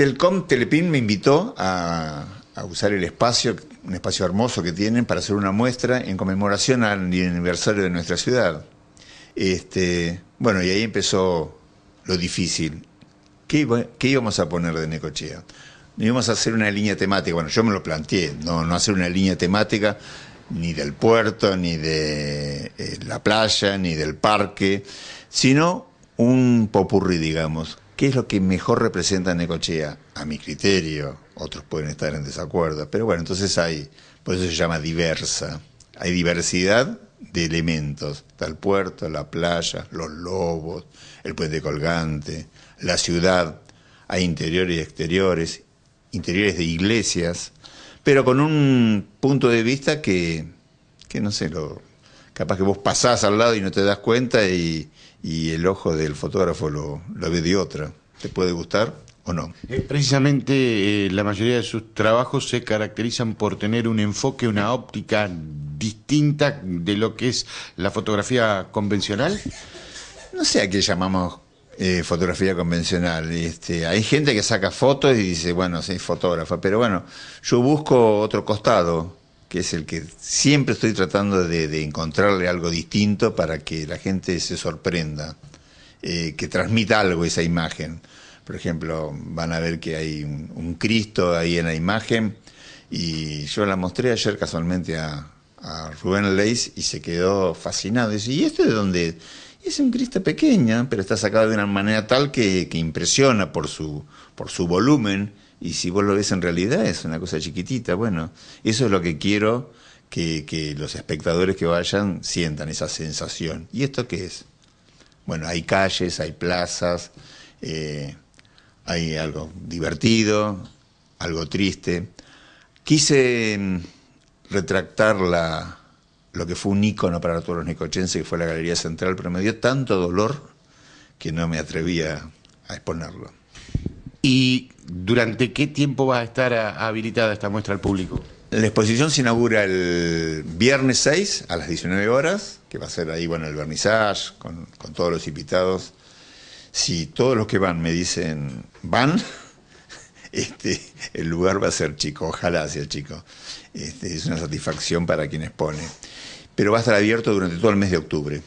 Telcom Telepin me invitó a, usar el espacio, un espacio hermoso que tienen para hacer una muestra en conmemoración al aniversario de nuestra ciudad. Este, bueno, y ahí empezó lo difícil. ¿Qué, íbamos a poner de Necochea? íbamos a hacer una línea temática. Bueno, yo me lo planteé, no, no hacer una línea temática ni del puerto, ni de eh, la playa, ni del parque, sino un popurri, digamos, ¿Qué es lo que mejor representa Necochea? A mi criterio, otros pueden estar en desacuerdo, pero bueno, entonces hay, por eso se llama diversa. Hay diversidad de elementos, está el puerto, la playa, los lobos, el puente colgante, la ciudad, hay interiores y exteriores, interiores de iglesias, pero con un punto de vista que, que no sé, lo, capaz que vos pasás al lado y no te das cuenta y, el ojo del fotógrafo lo, ve de otra. ¿Te puede gustar o no? Eh, precisamente eh, la mayoría de sus trabajos se caracterizan por tener un enfoque, una óptica distinta de lo que es la fotografía convencional. No sé a qué llamamos eh, fotografía convencional. Este, hay gente que saca fotos y dice, bueno, soy fotógrafa, pero bueno, yo busco otro costado que es el que siempre estoy tratando de, encontrarle algo distinto para que la gente se sorprenda, eh, que transmita algo esa imagen. Por ejemplo, van a ver que hay un, Cristo ahí en la imagen y yo la mostré ayer casualmente a, Rubén Leis y se quedó fascinado. ¿y esto de donde es un crista pequeña, pero está sacada de una manera tal que, impresiona por su, por su volumen. Y si vos lo ves en realidad es una cosa chiquitita. Bueno, eso es lo que quiero que, los espectadores que vayan sientan, esa sensación. ¿Y esto qué es? Bueno, hay calles, hay plazas, eh, hay algo divertido, algo triste. Quise mm, retractar la, lo que fue un icono para todos los nicochenses, que fue la Galería Central, pero me dio tanto dolor que no me atrevía a exponerlo. ¿Y durante qué tiempo va a estar habilitada esta muestra al público? La exposición se inaugura el viernes 6 a las 19 horas, que va a ser ahí, bueno, el vernizaje con, con todos los invitados. Si todos los que van me dicen van, este, el lugar va a ser chico, ojalá sea chico. Este, es una satisfacción para quienes ponen. Pero va a estar abierto durante todo el mes de octubre.